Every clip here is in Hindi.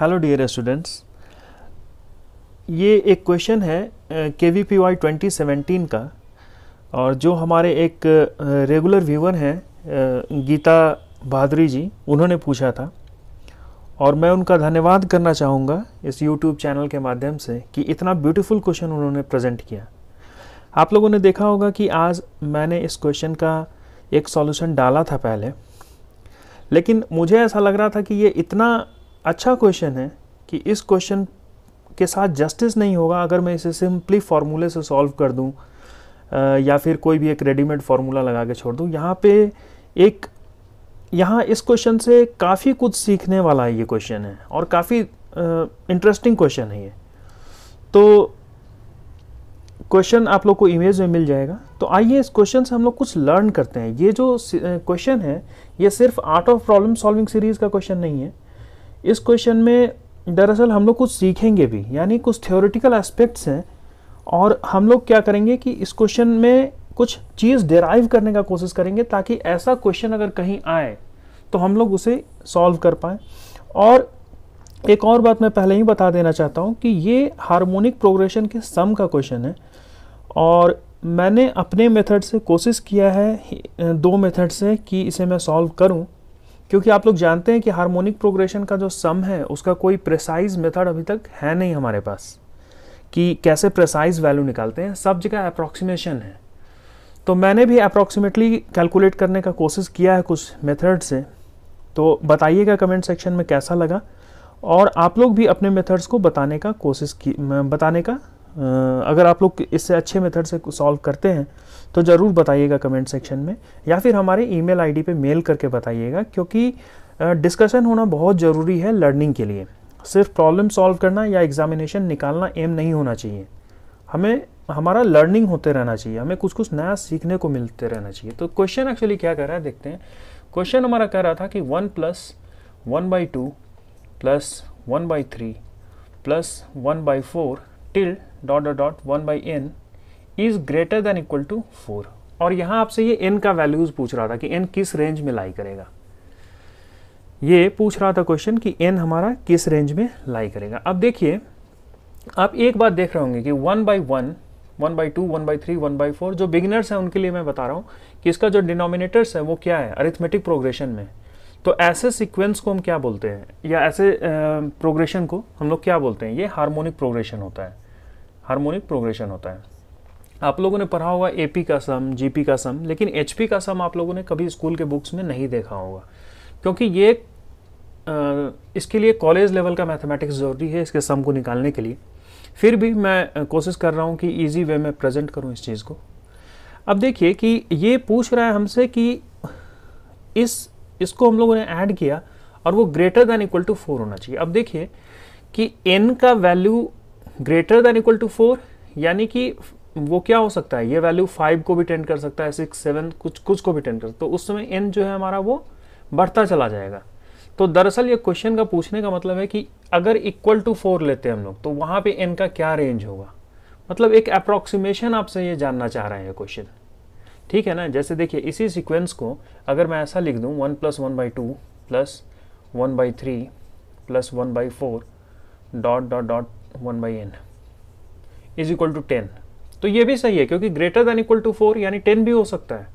हेलो डियर स्टूडेंट्स ये एक क्वेश्चन है K V P Y twenty seventeen का और जो हमारे एक रेगुलर व्यूवर हैं गीता भादरी जी उन्होंने पूछा था और मैं उनका धन्यवाद करना चाहूँगा इस यूट्यूब चैनल के माध्यम से कि इतना ब्यूटीफुल क्वेश्चन उन्होंने प्रेजेंट किया आप लोगों ने देखा होगा कि आज मैंने इस क्वेश्चन का एक सॉल्यूशन डाला था पहले लेकिन मुझे ऐसा लग रहा था कि ये इतना अच्छा क्वेश्चन है कि इस क्वेश्चन के साथ जस्टिस नहीं होगा अगर मैं इसे सिंपली फार्मूले से सॉल्व कर दूं या फिर कोई भी एक रेडीमेड फार्मूला लगा के छोड़ दूं यहाँ पे एक यहाँ इस क्वेश्चन से काफ़ी कुछ सीखने वाला है ये क्वेश्चन है और काफ़ी इंटरेस्टिंग क्वेश्चन है ये तो क्वेश्चन आप लोग को इमेज में मिल जाएगा तो आइए इस क्वेश्चन से हम लोग कुछ लर्न करते हैं ये जो क्वेश्चन है ये सिर्फ art of problem solving series का क्वेश्चन नहीं है इस क्वेश्चन में दरअसल हम लोग कुछ सीखेंगे भी यानी कुछ थियोरिटिकल एस्पेक्ट्स हैं और हम लोग क्या करेंगे कि इस क्वेश्चन में कुछ चीज़ डेराइव करने का कोशिश करेंगे ताकि ऐसा क्वेश्चन अगर कहीं आए तो हम लोग उसे सॉल्व कर पाएँ और एक और बात मैं पहले ही बता देना चाहता हूँ कि ये हार्मोनिक प्रोग्रेशन के सम का क्वेश्चन है और मैंने अपने मेथड से कोशिश किया है दो मेथड से कि इसे मैं सॉल्व करूँ क्योंकि आप लोग जानते हैं कि हार्मोनिक प्रोग्रेशन का जो सम है उसका कोई प्रेसाइज मेथड अभी तक है नहीं हमारे पास कि कैसे प्रेसाइज वैल्यू निकालते हैं सब जगह अप्रॉक्सीमेशन है तो मैंने भी अप्रॉक्सीमेटली कैलकुलेट करने का कोशिश किया है कुछ मेथड से तो बताइएगा कमेंट सेक्शन में कैसा लगा और आप लोग भी अपने मेथड्स को बताने का कोशिश की बताने का अगर आप लोग इससे अच्छे मेथड से सॉल्व करते हैं तो ज़रूर बताइएगा कमेंट सेक्शन में या फिर हमारे ईमेल आईडी पे मेल करके बताइएगा क्योंकि डिस्कशन होना बहुत ज़रूरी है लर्निंग के लिए सिर्फ प्रॉब्लम सॉल्व करना या एग्जामिनेशन निकालना एम नहीं होना चाहिए हमें हमारा लर्निंग होते रहना चाहिए हमें कुछ कुछ नया सीखने को मिलते रहना चाहिए तो क्वेश्चन एक्चुअली क्या कह रहा है देखते हैं क्वेश्चन हमारा कह रहा था कि one plus one by two plus one by three plus one by four till dot dot dot one by n is greater than equal to four और यहां आपसे ये एन का वैल्यूज पूछ रहा था कि एन किस रेंज में लाई करेगा ये पूछ रहा था क्वेश्चन कि एन हमारा किस रेंज में लाई करेगा अब देखिए आप एक बात देख रहे होंगे कि one by one one by two one by three one by four जो बिगिनर्स हैं उनके लिए मैं बता रहा हूँ कि इसका जो डिनोमिनेटर्स है वो क्या है अरिथमेटिक प्रोग्रेशन में तो ऐसे सीक्वेंस को हम क्या बोलते हैं या ऐसे प्रोग्रेशन को हम लोग क्या बोलते हैं ये हार्मोनिक प्रोग्रेशन होता है हार्मोनिक प्रोग्रेशन होता है आप लोगों ने पढ़ा होगा एपी का सम जीपी का सम लेकिन एचपी का सम आप लोगों ने कभी स्कूल के बुक्स में नहीं देखा होगा क्योंकि ये इसके लिए कॉलेज लेवल का मैथमेटिक्स ज़रूरी है इसके सम को निकालने के लिए फिर भी मैं कोशिश कर रहा हूँ कि ईजी वे में प्रेजेंट करूँ इस चीज़ को अब देखिए कि ये पूछ रहा है हमसे कि इस इसको हम लोगों ने ऐड किया और वो greater than equal to four होना चाहिए अब देखिए कि एन का value greater than equal to four यानी कि वो क्या हो सकता है ये वैल्यू फाइव को भी टेंड कर सकता है सिक्स सेवन कुछ कुछ को भी टेंड कर तो उस समय एन जो है हमारा वो बढ़ता चला जाएगा तो दरअसल ये क्वेश्चन का पूछने का मतलब है कि अगर इक्वल टू फोर लेते हैं हम लोग तो वहाँ पे एन का क्या रेंज होगा मतलब एक अप्रोक्सीमेशन आपसे ये जानना चाह रहा है ये क्वेश्चन ठीक है ना जैसे देखिए इसी सिक्वेंस को अगर मैं ऐसा लिख दूँ one plus one by two plus one by three plus one by four dot dot dot one by n is equal to ten तो ये भी सही है क्योंकि greater than equal to four यानी टेन भी हो सकता है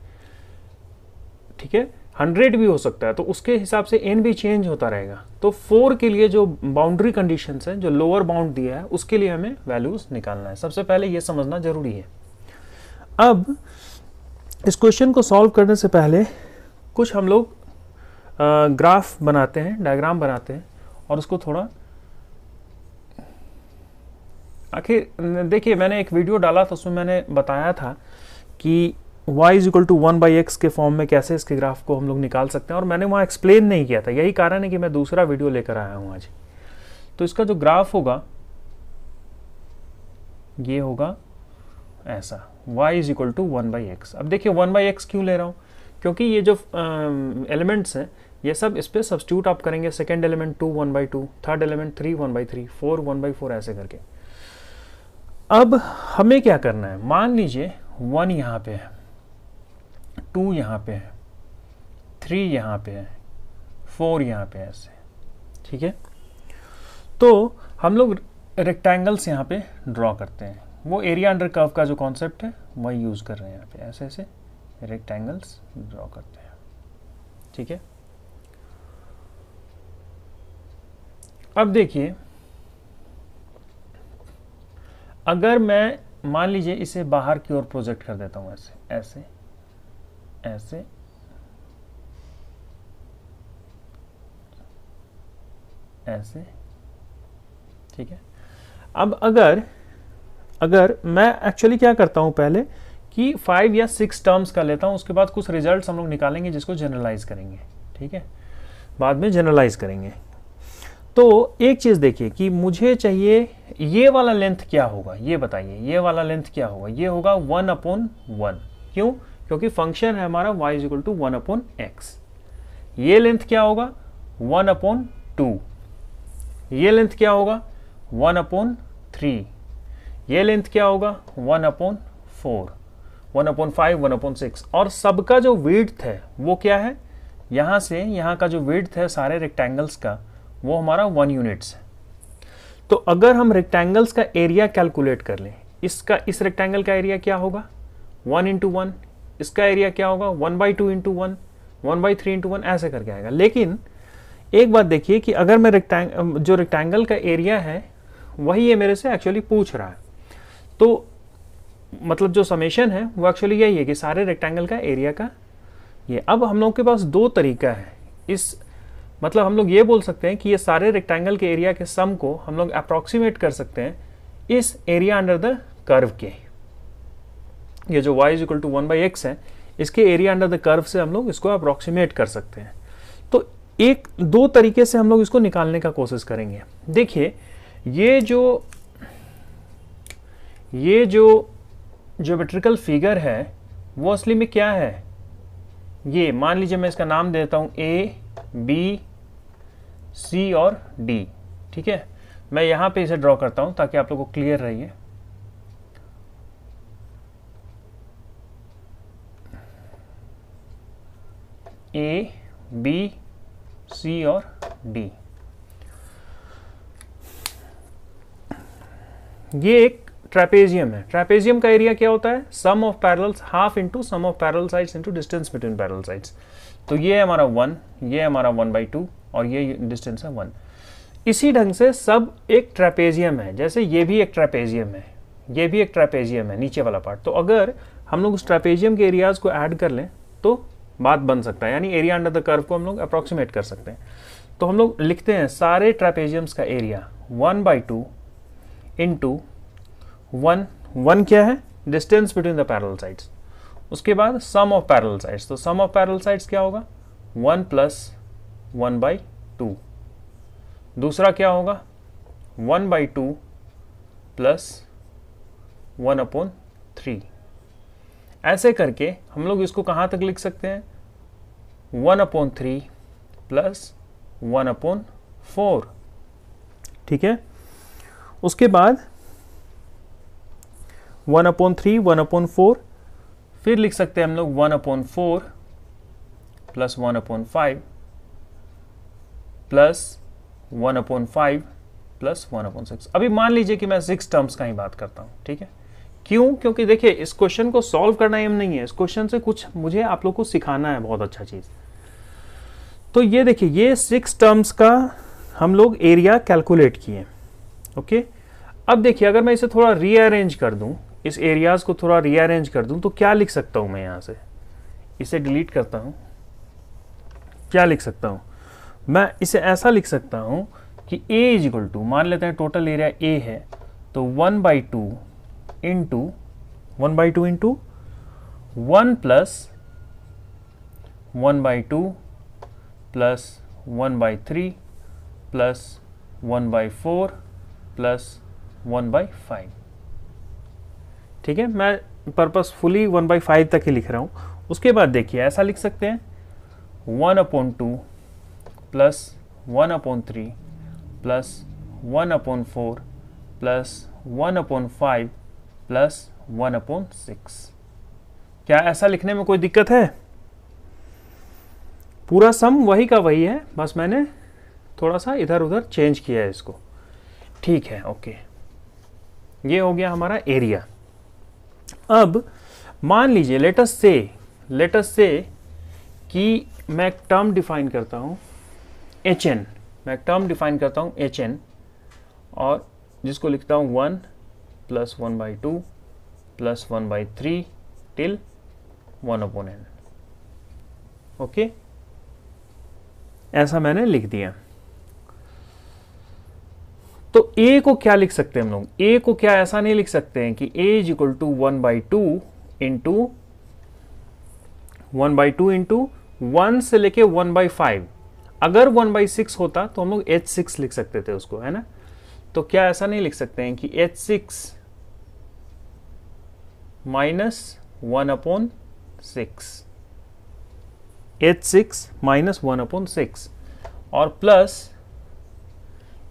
ठीक है हंड्रेड भी हो सकता है तो उसके हिसाब से एन भी चेंज होता रहेगा तो फोर के लिए जो बाउंड्री कंडीशन है जो लोअर बाउंड दिया है उसके लिए हमें वैल्यूज निकालना है सबसे पहले यह समझना जरूरी है अब इस क्वेश्चन को सॉल्व करने से पहले कुछ हम लोग ग्राफ बनाते हैं डायग्राम बनाते हैं और उसको थोड़ा आखिर देखिए मैंने एक वीडियो डाला था उसमें मैंने बताया था कि y is equal to one by x के फॉर्म में कैसे इसके ग्राफ को हम लोग निकाल सकते हैं और मैंने वहाँ एक्सप्लेन नहीं किया था यही कारण है कि मैं दूसरा वीडियो लेकर आया हूँ आज तो इसका जो ग्राफ होगा ये होगा ऐसा y is equal to one by x अब देखिए वन बाई एक्स क्यों ले रहा हूँ क्योंकि ये जो एलिमेंट्स हैं ये सब इस पर सब्सट्यूट आप करेंगे second element two one by two third element three one by three four one by four ऐसे करके अब हमें क्या करना है मान लीजिए वन यहाँ पे है टू यहाँ पे है थ्री यहाँ पे है फोर यहाँ पे ऐसे ठीक है तो हम लोग रेक्टेंगल्स यहाँ पे ड्रॉ करते हैं वो एरिया अंडर कर्व का जो कॉन्सेप्ट है वही यूज़ कर रहे हैं यहाँ पे ऐसे ऐसे रेक्टेंगल्स ड्रॉ करते हैं ठीक है अब देखिए अगर मैं मान लीजिए इसे बाहर की ओर प्रोजेक्ट कर देता हूं ऐसे ऐसे ऐसे ऐसे ठीक है अब अगर अगर मैं एक्चुअली क्या करता हूं पहले कि फाइव या सिक्स टर्म्स का लेता हूं उसके बाद कुछ रिजल्ट्स हम लोग निकालेंगे जिसको जनरलाइज करेंगे ठीक है बाद में जनरलाइज करेंगे तो एक चीज़ देखिए कि मुझे चाहिए ये वाला लेंथ क्या होगा ये बताइए ये वाला लेंथ क्या होगा ये होगा वन अपॉन वन क्यों क्योंकि फंक्शन है हमारा y is equal to one upon x ये लेंथ क्या होगा वन अपॉन टू ये लेंथ क्या होगा वन अपॉन थ्री ये लेंथ क्या होगा one upon four one upon five one upon six और सबका जो वेट है वो क्या है यहाँ से यहाँ का जो वेट है सारे रेक्टेंगल्स का वो हमारा वन यूनिट्स है तो अगर हम रेक्टेंगल्स का एरिया कैलकुलेट कर लें इसका इस रेक्टेंगल का एरिया क्या होगा वन इंटू वन इसका एरिया क्या होगा one by two into one one by three into one ऐसे करके आएगा लेकिन एक बात देखिए कि अगर मैं रेक्टेंग जो रेक्टेंगल का एरिया है वही ये मेरे से एक्चुअली पूछ रहा है तो मतलब जो समेशन है वो एक्चुअली यही है कि सारे रेक्टेंगल का एरिया का ये अब हम लोग के पास दो तरीका है इस मतलब हम लोग ये बोल सकते हैं कि ये सारे रेक्टेंगल के एरिया के सम को हम लोग अप्रोक्सीमेट कर सकते हैं इस एरिया अंडर द कर्व के ये जो y is equal to one by x है इसके एरिया अंडर द कर्व से हम लोग इसको अप्रोक्सीमेट कर सकते हैं तो एक दो तरीके से हम लोग इसको निकालने का कोशिश करेंगे देखिए ये जो ये जो ज्योमेट्रिकल फिगर है वो असली में क्या है ये मान लीजिए मैं इसका नाम देता हूँ ए बी सी और डी ठीक है मैं यहां पे इसे ड्रॉ करता हूं ताकि आप लोगों को क्लियर रहिए ए बी सी और डी ये एक ट्रेपेजियम है ट्रेपेजियम का एरिया क्या होता है sum of parallels half into sum of parallel sides into distance between parallel sides तो ये हमारा वन ये हमारा वन बाई टू और ये डिस्टेंस है वन इसी ढंग से सब एक ट्रेपेजियम है जैसे ये भी एक ट्रेपेजियम है ये भी एक ट्रेपेजियम है नीचे वाला पार्ट तो अगर हम लोग उस ट्रेपेजियम के एरियाज को ऐड कर लें तो बात बन सकता है यानी एरिया अंडर द कर्व को हम लोग अप्रोक्सीमेट कर सकते हैं तो हम लोग लिखते हैं सारे ट्रेपेजियम्स का area one by two into one one क्या है distance between the parallel sides उसके बाद सम ऑफ पैरल साइड्स तो सम ऑफ पैरल साइड्स क्या होगा one plus one by two दूसरा क्या होगा one by two plus one upon three ऐसे करके हम लोग इसको कहाँ तक लिख सकते हैं one upon three plus one upon four ठीक है उसके बाद one upon three one upon four फिर लिख सकते हैं हम लोग one upon four plus one upon five plus one upon five plus one upon six अभी मान लीजिए कि मैं सिक्स टर्म्स का ही बात करता हूँ ठीक है क्यों क्योंकि देखिए इस क्वेश्चन को सॉल्व करना एम नहीं है इस क्वेश्चन से कुछ मुझे आप लोग को सिखाना है बहुत अच्छा चीज़ तो ये देखिए ये सिक्स टर्म्स का हम लोग एरिया कैलकुलेट किए ओके अब देखिए अगर मैं इसे थोड़ा रीअरेंज कर दूं इस एरियाज को थोड़ा रीअरेंज कर दूं तो क्या लिख सकता हूं मैं यहां से इसे डिलीट करता हूं क्या लिख सकता हूं मैं इसे ऐसा लिख सकता हूँ कि ए इज इक्वल टू मान लेते हैं टोटल एरिया ए है तो one by two into one by two into one plus one by two plus one by three plus one by four plus one by five ठीक है मैं पर्पसफुली वन बाई फाइव तक ही लिख रहा हूँ उसके बाद देखिए ऐसा लिख सकते हैं one upon two plus one upon three plus one upon four plus one upon five plus one upon six क्या ऐसा लिखने में कोई दिक्कत है पूरा सम वही का वही है बस मैंने थोड़ा सा इधर उधर चेंज किया है इसको ठीक है ओके ये हो गया हमारा एरिया अब मान लीजिए लेटस से लेटस से कि मैं एक टर्म डिफाइन करता हूँ एच एन मैं टर्म डिफाइन करता हूँ एच एन और जिसको लिखता हूँ one plus one by two plus one by three till one upon N okay ऐसा मैंने लिख दिया तो ए को क्या लिख सकते हैं हम लोग ए को क्या ऐसा नहीं लिख सकते हैं कि A is equal to one by two into one by two into one से लेके वन बाई फाइव अगर वन बाई सिक्स होता तो हम लोग एच सिक्स लिख सकते थे उसको है ना तो क्या ऐसा नहीं लिख सकते हैं कि H six minus one upon six H six minus one upon six और प्लस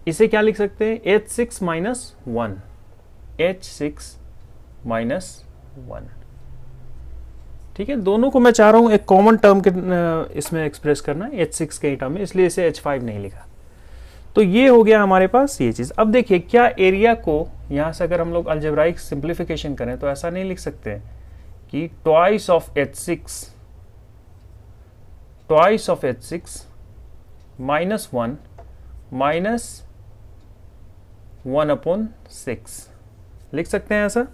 इसे क्या लिख सकते हैं H six minus one H six minus one ठीक है दोनों को मैं चाह रहा हूँ एक कॉमन टर्म के इसमें एक्सप्रेस करना एच सिक्स के ही टर्म में इसलिए इसे एच फाइव नहीं लिखा तो ये हो गया हमारे पास ये चीज़ अब देखिए क्या एरिया को यहाँ से अगर हम लोग अल्जेब्राइक सिंप्लीफिकेशन करें तो ऐसा नहीं लिख सकते कि twice of H six twice of H six minus one minus one upon six लिख सकते हैं ऐसा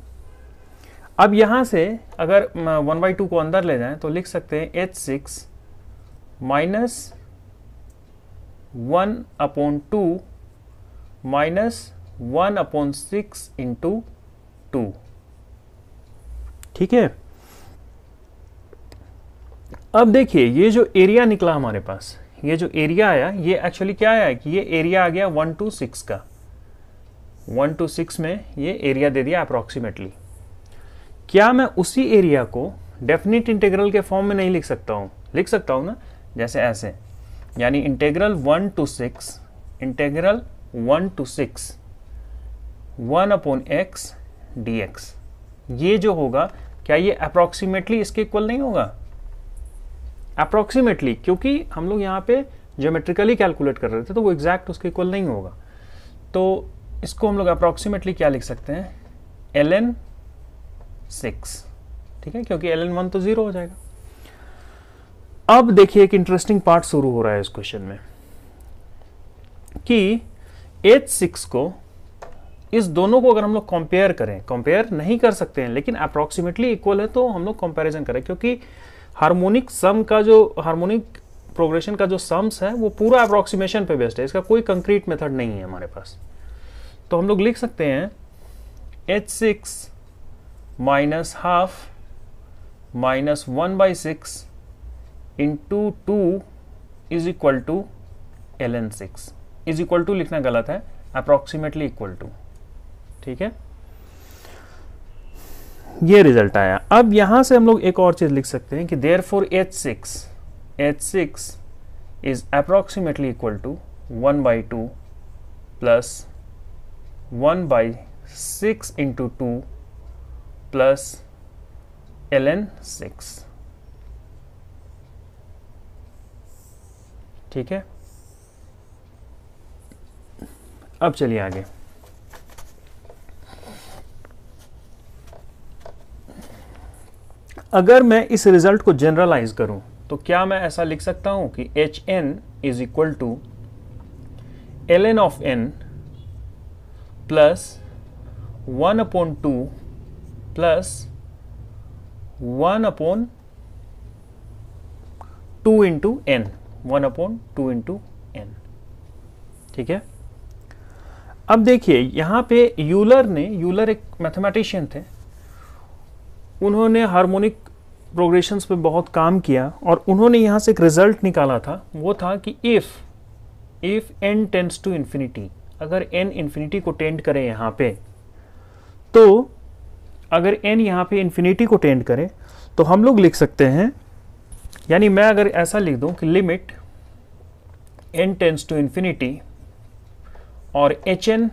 अब यहां से अगर वन बाई टू को अंदर ले जाएं तो लिख सकते हैं H six minus one upon two minus one upon six into two ठीक है अब देखिए ये जो एरिया निकला हमारे पास ये जो एरिया आया ये एक्चुअली क्या आया कि ये एरिया आ गया वन टू सिक्स का वन टू सिक्स में ये एरिया दे दिया अप्रोक्सीमेटली क्या मैं उसी एरिया को डेफिनेट इंटीग्रल के फॉर्म में नहीं लिख सकता हूँ लिख सकता हूँ ना जैसे ऐसे यानी integral one to six integral one to six one upon X D X ये जो होगा क्या ये अप्रॉक्सीमेटली इसके इक्वल नहीं होगा अप्रॉक्सीमेटली क्योंकि हम लोग यहाँ पे जोमेट्रिकली कैलकुलेट कर रहे थे तो वो एग्जैक्ट उसके इक्वल नहीं होगा तो इसको हम लोग अप्रॉक्सीमेटली क्या लिख सकते हैं एल एन सिक्स ठीक है क्योंकि एल एन वन तो ज़ीरो हो जाएगा अब देखिए एक इंटरेस्टिंग पार्ट शुरू हो रहा है इस क्वेश्चन में कि एच सिक्स को इस दोनों को अगर हम लोग कंपेयर करें कंपेयर नहीं कर सकते हैं लेकिन अप्रोक्सीमेटली इक्वल है तो हम लोग कंपेरिजन करें क्योंकि हार्मोनिक सम का जो हार्मोनिक प्रोग्रेशन का जो सम्स है वो पूरा अप्रोक्सीमेशन पे बेस्ड है इसका कोई कंक्रीट मेथड नहीं है हमारे पास तो हम लोग लिख सकते हैं H six minus half minus one by six into two is equal to L N six is equal to लिखना गलत है अप्रोक्सीमेटली इक्वल टू ठीक है ये रिजल्ट आया अब यहां से हम लोग एक और चीज लिख सकते हैं कि therefore H six H six is approximately equal to one by two plus one by six into two plus L N six ठीक है अब चलिए आगे अगर मैं इस रिजल्ट को जनरलाइज करूं तो क्या मैं ऐसा लिख सकता हूं कि H N is equal to L N of N plus one upon two plus one upon two into N one upon two into N ठीक है अब देखिए यहां पे यूलर ने यूलर एक मैथमेटिशियन थे उन्होंने हार्मोनिक प्रोग्रेशंस पे बहुत काम किया और उन्होंने यहां से एक रिजल्ट निकाला था वो था कि if if N tends to infinity अगर एन इंफिनिटी को टेंड करें यहां पे तो अगर एन यहाँ पे इन्फिनिटी को टेंड करें तो हम लोग लिख सकते हैं यानी मैं अगर ऐसा लिख दूँ कि limit N tends to infinity और H N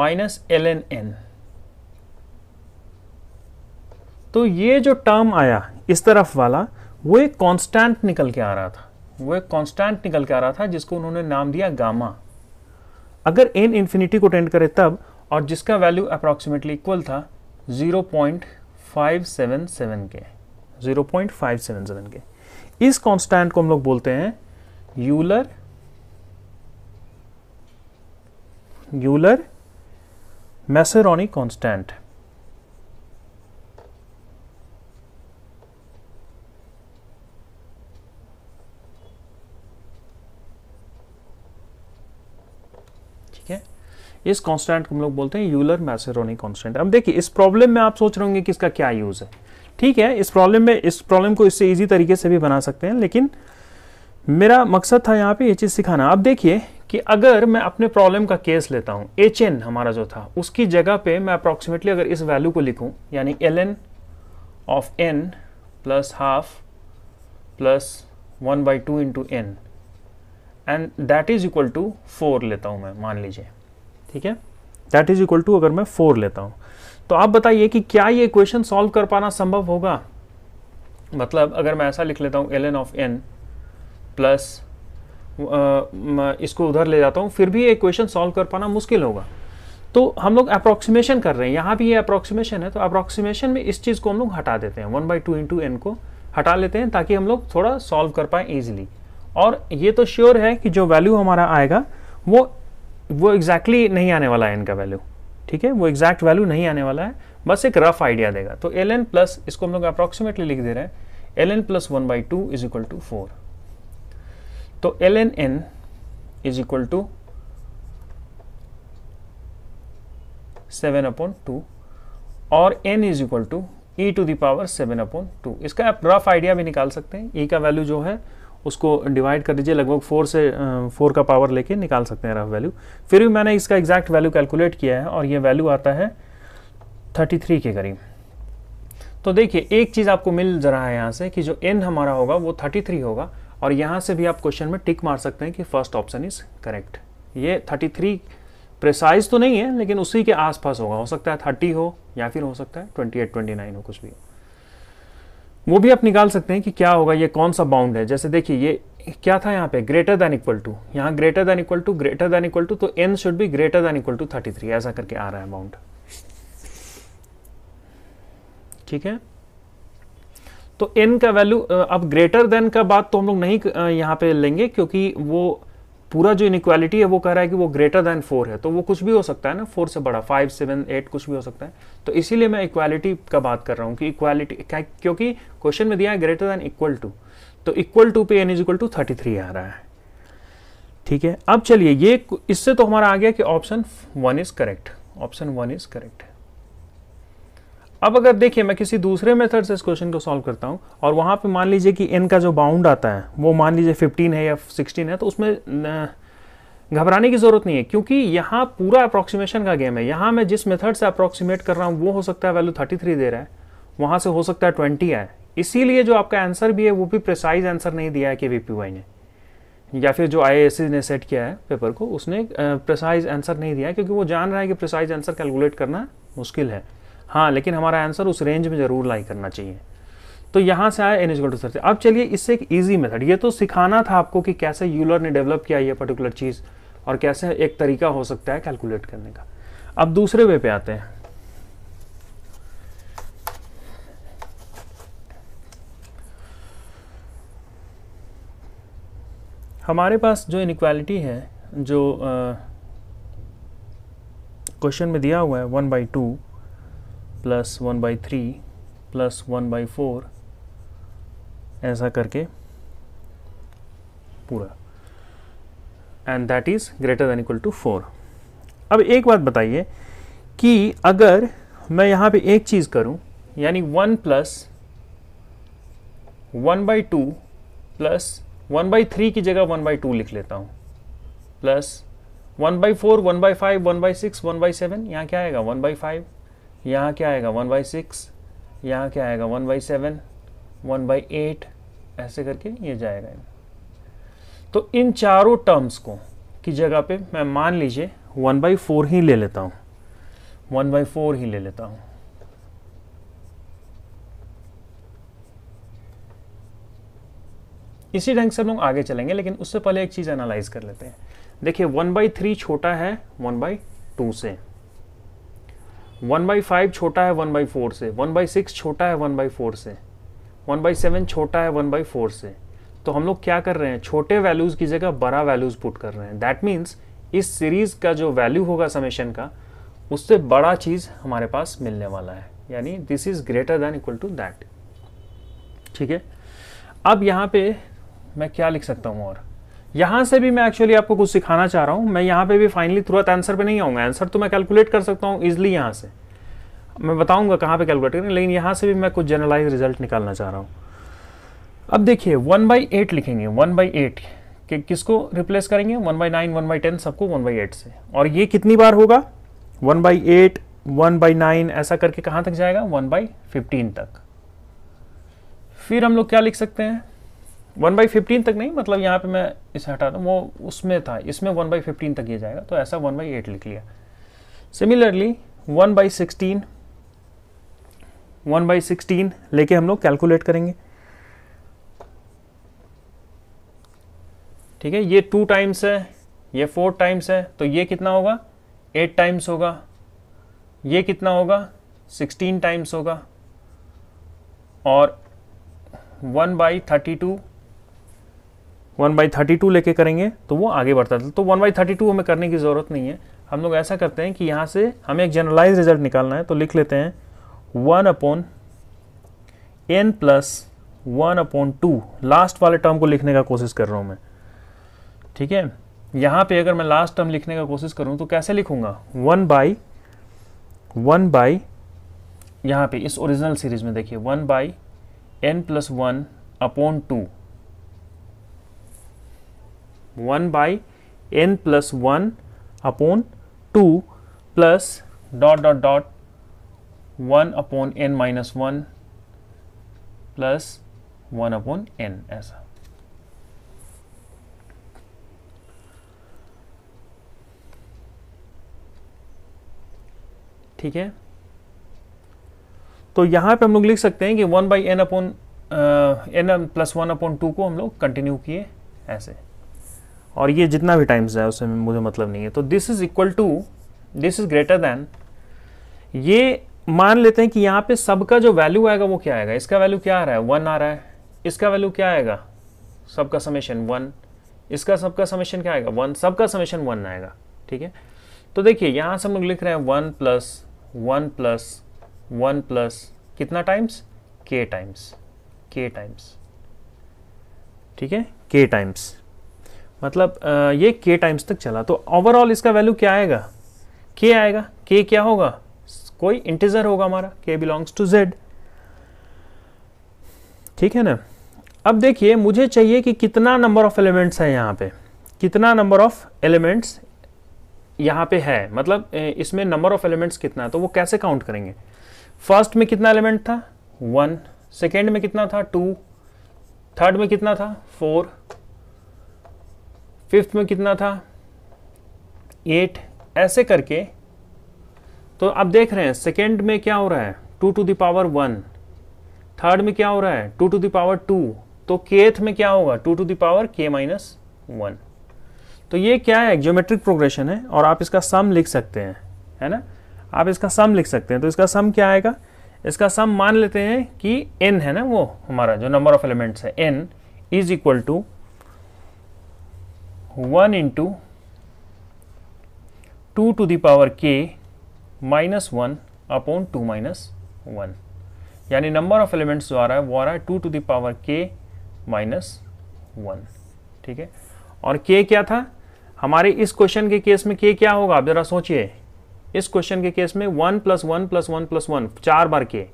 minus L N N तो ये जो टर्म आया इस तरफ वाला वो एक कांस्टेंट निकल के आ रहा था वो एक कांस्टेंट निकल के आ रहा था जिसको उन्होंने नाम दिया गामा अगर एन इन्फिनिटी को टेंड करे तब और जिसका वैल्यू अप्रॉक्सीमेटली इक्वल था 0.577 के 0.577 के इस कांस्टेंट को हम लोग बोलते हैं यूलर यूलर मैसेरोनी कांस्टेंट इस कांस्टेंट को हम लोग बोलते हैं यूलर मैसेरोनी कांस्टेंट अब देखिए इस प्रॉब्लम में आप सोच रहे होंगे कि इसका क्या यूज़ है ठीक है इस प्रॉब्लम में इस प्रॉब्लम को इससे ईजी तरीके से भी बना सकते हैं लेकिन मेरा मकसद था यहाँ पे ये चीज़ सिखाना आप देखिए कि अगर मैं अपने प्रॉब्लम का केस लेता हूँ एच एन हमारा जो था उसकी जगह पे मैं अप्रॉक्सीमेटली अगर इस वैल्यू को लिखूँ यानी L N of N plus half plus one by two into N and that is equal to four लेता हूँ मैं मान लीजिए ठीक है दैट इज इक्वल टू अगर मैं फोर लेता हूँ तो आप बताइए कि क्या ये इक्वेशन सॉल्व कर पाना संभव होगा मतलब अगर मैं ऐसा लिख लेता हूँ L N of N plus इसको उधर ले जाता हूँ फिर भी ये इक्वेशन सॉल्व कर पाना मुश्किल होगा तो हम लोग अप्रॉक्सीमेशन कर रहे हैं यहाँ भी ये अप्रॉक्सीमेशन है तो अप्रॉक्सीमेशन में इस चीज़ को हम लोग हटा देते हैं one by two into N को हटा लेते हैं ताकि हम लोग थोड़ा सॉल्व कर पाएँ ईजिली और ये तो श्योर है कि जो वैल्यू हमारा आएगा वो वो एग्जैक्टली exactly नहीं आने वाला है इनका वैल्यू ठीक है वो एग्जैक्ट वैल्यू नहीं आने वाला है बस एक रफ आइडिया देगा तो एल एन प्लस इसको हम लोग अप्रोक्सीमेटली लिख दे रहे हैं L N plus one by two is equal to four तो L N N is equal to seven upon two और N is equal to E to the power seven upon two इसका आप रफ आइडिया भी निकाल सकते हैं ई e का वैल्यू जो है उसको डिवाइड कर दीजिए लगभग फोर से फोर का पावर लेके निकाल सकते हैं रफ वैल्यू फिर भी मैंने इसका एग्जैक्ट वैल्यू कैलकुलेट किया है और ये वैल्यू आता है थर्टी थ्री के करीब तो देखिए एक चीज़ आपको मिल जा रहा है यहाँ से कि जो एन हमारा होगा वो थर्टी थ्री होगा और यहाँ से भी आप क्वेश्चन में टिक मार सकते हैं कि फर्स्ट ऑप्शन इज़ करेक्ट ये थर्टी थ्री प्रिसाइज तो नहीं है लेकिन उसी के आसपास होगा हो सकता है थर्टी हो या फिर हो सकता है ट्वेंटी एट ट्वेंटी नाइन हो कुछ भी हो वो भी आप निकाल सकते हैं कि क्या होगा ये कौन सा बाउंड है जैसे देखिए ये क्या था यहाँ पे ग्रेटर दैन इक्वल टू यहाँ greater than equal to greater than equal to तो एन शुड भी greater than equal to thirty three ऐसा करके आ रहा है बाउंड ठीक है तो एन का वैल्यू अब ग्रेटर देन का बात तो हम लोग नहीं यहाँ पे लेंगे क्योंकि वो पूरा जो इनक्वालिटी है वो कह रहा है कि वो ग्रेटर देन फोर है तो वो कुछ भी हो सकता है ना फोर से बड़ा फाइव सेवन एट कुछ भी हो सकता है तो इसीलिए मैं इक्वालिटी का बात कर रहा हूँ कि इक्वालिटी क्योंकि क्वेश्चन में दिया है ग्रेटर देन इक्वल टू तो इक्वल टू पे N is equal to thirty three आ रहा है ठीक है अब चलिए ये इससे तो हमारा आ गया कि option one is correct option one is correct अब अगर देखिए मैं किसी दूसरे मेथड से इस क्वेश्चन को सॉल्व करता हूँ और वहाँ पे मान लीजिए कि n का जो बाउंड आता है वो मान लीजिए 15 है या 16 है तो उसमें घबराने की ज़रूरत नहीं है क्योंकि यहाँ पूरा अप्रोक्सीमेशन का गेम है यहाँ मैं जिस मेथड से अप्रोक्सीमेट कर रहा हूँ वो हो सकता है वैल्यू थर्टी दे रहा है वहाँ से हो सकता है ट्वेंटी आए इसीलिए जो आपका आंसर भी है वो भी प्रिसाइज आंसर नहीं दिया है कि वी ने या फिर जो आई e ने सेट किया है पेपर को उसने प्रिसाइज आंसर नहीं दिया क्योंकि वो जान रहा है कि प्रिसाइज आंसर कैलकुलेट करना मुश्किल है हाँ लेकिन हमारा आंसर उस रेंज में ज़रूर लाई करना चाहिए तो यहाँ से आया एन इजगल टू सर्च अब चलिए इससे एक ईजी मेथड ये तो सिखाना था आपको कि कैसे यूलर ने डेवलप किया ये पर्टिकुलर चीज़ और कैसे एक तरीका हो सकता है कैलकुलेट करने का अब दूसरे वे पे आते हैं हमारे पास जो इनक्वालिटी है जो क्वेश्चन में दिया हुआ है one by two plus one by three plus one by four ऐसा करके पूरा and that is greater than equal to four अब एक बात बताइए कि अगर मैं यहाँ पे एक चीज़ करूँ यानी one plus one by two plus one by three की जगह वन बाई टू लिख लेता हूँ plus one by four one by five one by six one by seven यहाँ क्या आएगा वन बाई फाइव यहाँ क्या आएगा वन बाई सिक्स यहाँ क्या आएगा one by seven one by eight ऐसे करके ये जाएगा तो इन चारों टर्म्स को की जगह पे मैं मान लीजिए वन बाई फोर ही ले लेता हूँ वन बाई फोर ही ले लेता हूँ इसी ढंग से हम लोग आगे चलेंगे लेकिन उससे पहले एक चीज़ एनालाइज कर लेते हैं देखिए वन बाई थ्री छोटा है वन बाई टू से वन बाई फाइव छोटा है वन बाई फोर से वन बाई सिक्स छोटा है वन बाई फोर से वन बाई सेवन छोटा है वन बाई फोर से तो हम लोग क्या कर रहे हैं छोटे वैल्यूज़ की जगह बड़ा वैल्यूज़ पुट कर रहे हैं दैट मीन्स इस सीरीज़ का जो वैल्यू होगा समेशन का उससे बड़ा चीज़ हमारे पास मिलने वाला है यानी this is greater than equal to that ठीक है अब यहाँ पे मैं क्या लिख सकता हूँ और यहां से भी मैं एक्चुअली आपको कुछ सिखाना चाह रहा हूं मैं यहां पे भी फाइनली तुरंत आंसर पे नहीं आऊंगा आंसर तो मैं कैलकुलेट कर सकता हूं इजिली यहां से मैं बताऊंगा कहां पे कैलकुलेट करें लेकिन यहां से भी मैं कुछ जनरलाइज रिजल्ट निकालना चाह रहा हूं अब देखिए वन बाई एट लिखेंगे वन बाई एट कि किसको रिप्लेस करेंगे one by nine one by ten सबको वन बाई एट से और ये कितनी बार होगा one by eight one by nine ऐसा करके कहां तक जाएगा वन बाई फिफ्टीन तक फिर हम लोग क्या लिख सकते हैं वन बाई फिफ्टीन तक नहीं मतलब यहाँ पे मैं इसे हटा दूँ वो उसमें था इसमें वन बाई फिफ्टीन तक ये जाएगा तो ऐसा वन बाई एट लिख लिया similarly one by sixteen one by sixteen लेके हम लोग कैलकुलेट करेंगे ठीक है ये टू टाइम्स है ये फोर टाइम्स है तो ये कितना होगा एट टाइम्स होगा ये कितना होगा सिक्सटीन टाइम्स होगा और one by thirty two one by thirty two लेके करेंगे तो वो आगे बढ़ता था तो वन बाई थर्टी टू हमें करने की ज़रूरत नहीं है हम लोग ऐसा करते हैं कि यहाँ से हमें एक जनरलाइज रिजल्ट निकालना है तो लिख लेते हैं one upon N plus one upon two last वाले टर्म को लिखने का कोशिश कर रहा हूँ मैं ठीक है यहाँ पे अगर मैं लास्ट टर्म लिखने का कोशिश करूँ तो कैसे लिखूँगा वन बाई वन बाई यहाँ पर इस ओरिजिनल सीरीज में देखिए one by N plus one upon two one by N plus one upon two plus dot dot dot one upon N minus one plus one upon N ऐसा ठीक है तो यहां पे हम लोग लिख सकते हैं कि one by N upon N plus one upon two को हम लोग कंटिन्यू किए ऐसे और ये जितना भी टाइम्स है उससे मुझे मतलब नहीं है तो this is equal to this is greater than ये मान लेते हैं कि यहाँ पे सबका जो वैल्यू आएगा वो क्या आएगा इसका वैल्यू क्या आ रहा है वन आ रहा है इसका वैल्यू क्या आएगा सबका समेशन वन इसका सबका समेशन क्या आएगा वन सबका समेशन वन आएगा ठीक है तो देखिए यहाँ से हम लोग लिख रहे हैं one plus one plus one plus कितना times K times K times ठीक है के टाइम्स मतलब ये के टाइम्स तक चला तो ओवरऑल इसका वैल्यू क्या आएगा के आएगा के क्या होगा कोई इंटीजर होगा हमारा के बिलोंग्स टू जेड ठीक है ना अब देखिए मुझे चाहिए कि कितना नंबर ऑफ एलिमेंट्स है यहाँ पे कितना नंबर ऑफ एलिमेंट्स यहाँ पे है मतलब इसमें नंबर ऑफ एलिमेंट्स कितना है तो वो कैसे काउंट करेंगे फर्स्ट में कितना एलिमेंट था वन सेकेंड में कितना था टू थर्ड में कितना था फोर फिफ्थ में कितना था एट ऐसे करके तो आप देख रहे हैं सेकेंड में क्या हो रहा है two to the power one third में क्या हो रहा है टू टू दावर टू तो केथ में क्या होगा two to the power K minus one तो ये क्या है ज्योमेट्रिक प्रोग्रेशन है और आप इसका सम लिख सकते हैं है ना आप इसका सम लिख सकते हैं तो इसका सम क्या आएगा इसका सम मान लेते हैं कि एन है ना वो हमारा जो नंबर ऑफ एलिमेंट्स है N is equal to one into two to the power K minus one upon two minus one यानी नंबर ऑफ एलिमेंट्स जो आ रहा है वो आ रहा है two to the power K minus one ठीक है और के क्या था हमारे इस क्वेश्चन के केस में के क्या होगा आप जरा सोचिए इस क्वेश्चन के केस में one plus one plus one plus one चार बार के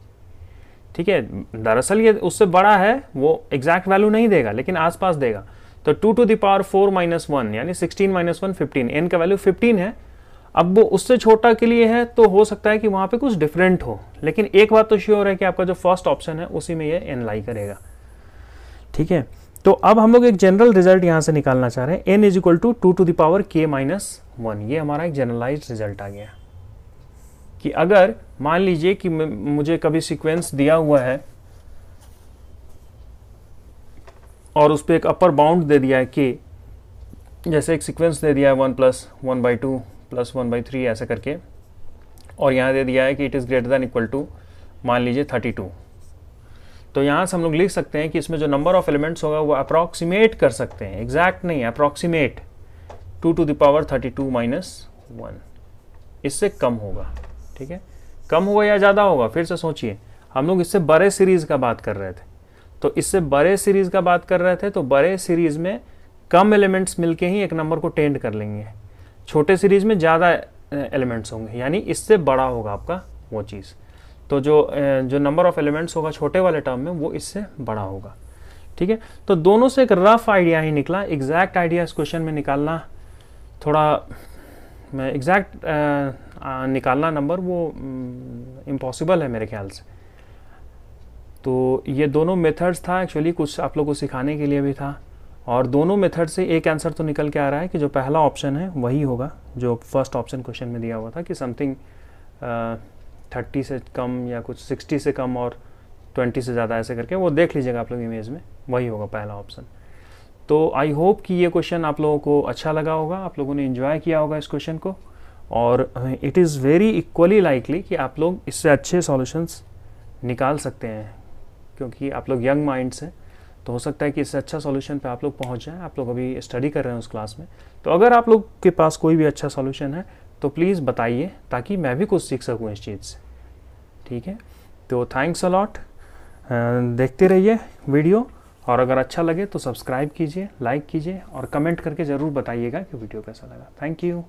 ठीक है दरअसल ये उससे बड़ा है वो एग्जैक्ट वैल्यू नहीं देगा लेकिन आसपास देगा तो two to the power four minus one यानी sixteen minus one fifteen N का वैल्यू फिफ्टीन है अब वो उससे छोटा के लिए है तो हो सकता है कि वहां पे कुछ डिफरेंट हो लेकिन एक बात तो श्योर है कि आपका जो फर्स्ट ऑप्शन है उसी में ये एन लाई करेगा ठीक है तो अब हम लोग एक जनरल रिजल्ट यहां से निकालना चाह रहे हैं N is equal to two to the power K minus one ये हमारा एक जनरलाइज रिजल्ट आ गया कि अगर मान लीजिए कि मुझे कभी सिक्वेंस दिया हुआ है और उस पर एक अपर बाउंड दे दिया है के जैसे एक सीक्वेंस दे दिया है one plus one by two plus one by three ऐसा करके और यहाँ दे दिया है कि it is greater than equal to मान लीजिए थर्टी टू तो यहाँ से हम लोग लिख सकते हैं कि इसमें जो नंबर ऑफ एलिमेंट्स होगा वो अप्रॉक्सीमेट कर सकते हैं एग्जैक्ट नहीं approximate two to the power thirty two minus one इससे कम होगा ठीक है कम होगा या ज़्यादा होगा फिर से सोचिए हम लोग इससे बड़े सीरीज़ का बात कर रहे थे तो इससे बड़े सीरीज का बात कर रहे थे तो बड़े सीरीज में कम एलिमेंट्स मिलके ही एक नंबर को टेंड कर लेंगे छोटे सीरीज में ज़्यादा एलिमेंट्स होंगे यानी इससे बड़ा होगा आपका वो चीज़ तो जो जो नंबर ऑफ एलिमेंट्स होगा छोटे वाले टर्म में वो इससे बड़ा होगा ठीक है तो दोनों से एक रफ आइडिया ही निकला एग्जैक्ट आइडिया इस क्वेश्चन में निकालना थोड़ा एग्जैक्ट निकालना नंबर वो इम्पॉसिबल है मेरे ख्याल से तो ये दोनों मेथड्स था एक्चुअली कुछ आप लोग को सिखाने के लिए भी था और दोनों मेथड से एक आंसर तो निकल के आ रहा है कि जो पहला ऑप्शन है वही होगा जो फर्स्ट ऑप्शन क्वेश्चन में दिया हुआ था कि समथिंग थर्टी से कम या कुछ सिक्सटी से कम और ट्वेंटी से ज़्यादा ऐसे करके वो देख लीजिएगा आप लोग इमेज में वही होगा पहला ऑप्शन तो आई होप कि ये क्वेश्चन आप लोगों को अच्छा लगा होगा आप लोगों ने इन्जॉय किया होगा इस क्वेश्चन को और it is very equally likely कि आप लोग इससे अच्छे सॉल्यूशंस निकाल सकते हैं क्योंकि आप लोग यंग माइंड्स हैं तो हो सकता है कि इससे अच्छा सॉल्यूशन पे आप लोग पहुंच जाएं आप लोग अभी स्टडी कर रहे हैं उस क्लास में तो अगर आप लोग के पास कोई भी अच्छा सॉल्यूशन है तो प्लीज़ बताइए ताकि मैं भी कुछ सीख सकूँ इस चीज़ से ठीक है तो थैंक्स अलॉट देखते रहिए वीडियो और अगर अच्छा लगे तो सब्सक्राइब कीजिए लाइक कीजिए और कमेंट करके ज़रूर बताइएगा कि वीडियो कैसा लगा थैंक यू